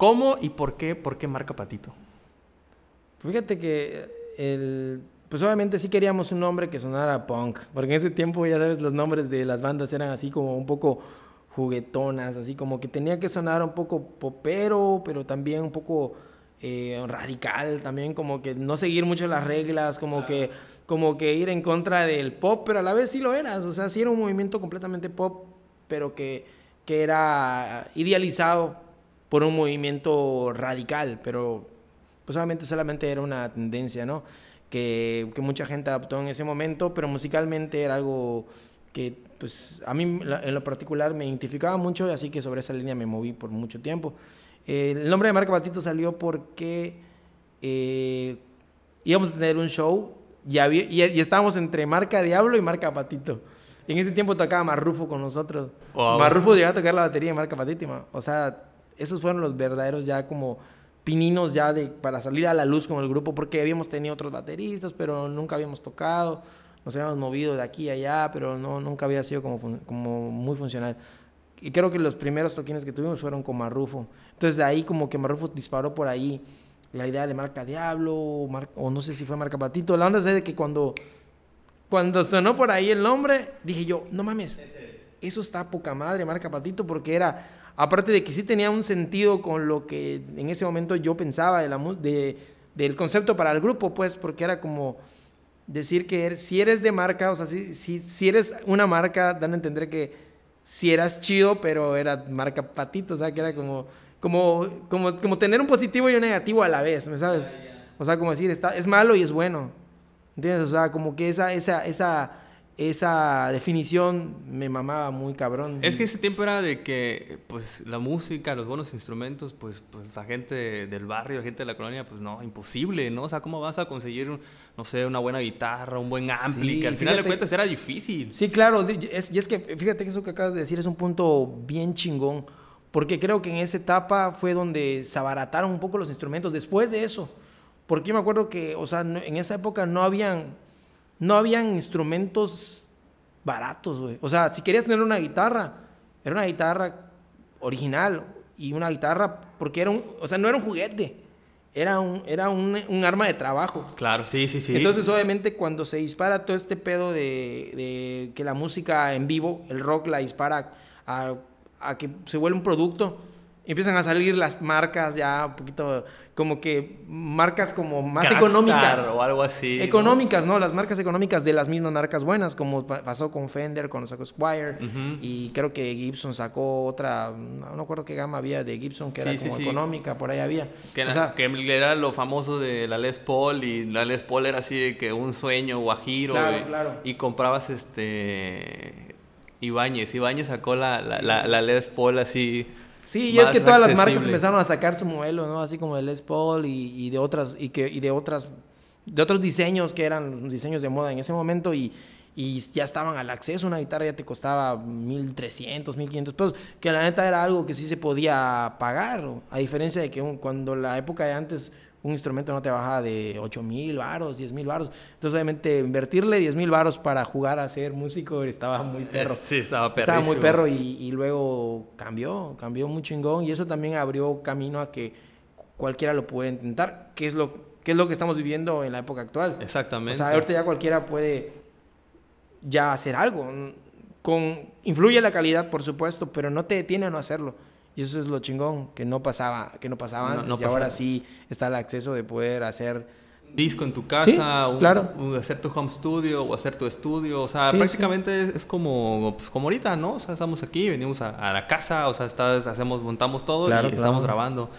¿Cómo y por qué? ¿Por qué marca Patito? Fíjate que el, pues obviamente sí queríamos un nombre que sonara punk, porque en ese tiempo ya sabes los nombres de las bandas eran así como un poco juguetonas, así como que tenía que sonar un poco popero, pero también un poco eh, radical, también como que no seguir mucho las reglas, como que como que ir en contra del pop, pero a la vez sí lo eras, o sea, sí era un movimiento completamente pop, pero que, que era idealizado por un movimiento radical, pero pues obviamente solamente era una tendencia, ¿no? Que, que mucha gente adaptó en ese momento, pero musicalmente era algo que pues a mí en lo particular me identificaba mucho, así que sobre esa línea me moví por mucho tiempo. Eh, el nombre de Marca Patito salió porque eh, íbamos a tener un show y, y, estábamos entre Marca Diablo y Marca Patito. En ese tiempo tocaba Marrufo con nosotros. Marrufo llegaba a tocar la batería de Marca Patito. O sea, esos fueron los verdaderos ya como pininos ya de, para salir a la luz con el grupo, porque habíamos tenido otros bateristas, pero nunca habíamos tocado, nos habíamos movido de aquí a allá, pero no, nunca había sido como, como muy funcional. Y creo que los primeros toquines que tuvimos fueron con Marrufo. Entonces de ahí como que Marrufo disparó por ahí la idea de marca Diablo, o, no sé si fue marca Patito. La onda es de que cuando, cuando sonó por ahí el nombre, dije yo, no mames, eso está poca madre, marca Patito, porque era Aparte de que sí tenía un sentido con lo que en ese momento yo pensaba del concepto para el grupo, pues, porque era como decir que er, si eres de marca, o sea, si, si, eres una marca, dan a entender que si eras chido, pero era marca patito, o sea, que era como, como, como, como tener un positivo y un negativo a la vez, ¿me sabes? Ah, o sea, como decir, está, es malo y es bueno. ¿Entiendes? O sea, como que esa, esa, esa esa definición me mamaba muy cabrón. Es que ese tiempo era de que, pues, la música, los buenos instrumentos, pues, pues la gente del barrio, la gente de la colonia, pues, no, imposible, ¿no? O sea, ¿cómo vas a conseguir, no sé, una buena guitarra, un buen ampli? al final de cuentas era difícil. Sí, claro. y es que, fíjate que eso que acabas de decir es un punto bien chingón. Porque creo que en esa etapa fue donde se abarataron un poco los instrumentos. Después de eso, porque me acuerdo que, o sea, en esa época no habían no habían instrumentos baratos, güey. O sea, si querías tener una guitarra, era una guitarra original y una guitarra porque era un, o sea, no era un juguete. Era un, era un, arma de trabajo. Claro, sí, sí, sí. Entonces, obviamente, cuando se dispara todo este pedo de, de que la música en vivo, el rock la dispara a, a que se vuelve un producto, empiezan a salir las marcas ya un poquito como que marcas como más económicas o algo así económicas ¿no? las marcas económicas de las mismas marcas buenas como pasó con Fender con sacó Squire y creo que Gibson sacó otra no me acuerdo qué gama había de Gibson que era como económica por ahí había que, era lo famoso de la Les Paul y la Les Paul era así de que un sueño guajiro claro, y, claro. y comprabas este Ibáñez Ibáñez sacó la Les Paul así Sí, y es que todas las marcas empezaron a sacar su modelo, ¿no? Así como el Les Paul y, de otras y que de otras de otros diseños que eran diseños de moda en ese momento y, ya estaban al acceso, una guitarra ya te costaba 1300, 1500 pesos, que la neta era algo que sí se podía pagar, a diferencia de que cuando la época de antes un instrumento no te baja de 8 mil varos, 10 mil varos. Entonces, obviamente, invertirle 10 mil varos para jugar a ser músico estaba muy perro. Sí, estaba perro. Estaba muy perro y, luego cambió, cambió muy chingón y eso también abrió camino a que cualquiera lo puede intentar, que es lo, que es lo que estamos viviendo en la época actual. Exactamente. O sea, ahorita ya cualquiera puede ya hacer algo. Con, influye la calidad, por supuesto, pero no te detiene a no hacerlo. Y eso es lo chingón, que no pasaba, que no pasaba antes. y ahora sí está el acceso de poder hacer disco en tu casa, hacer tu home studio o hacer tu estudio, o sea, prácticamente Es, como pues, como ahorita, ¿no? O sea, estamos aquí, venimos a, la casa, o sea, está, hacemos montamos todo y estamos grabando.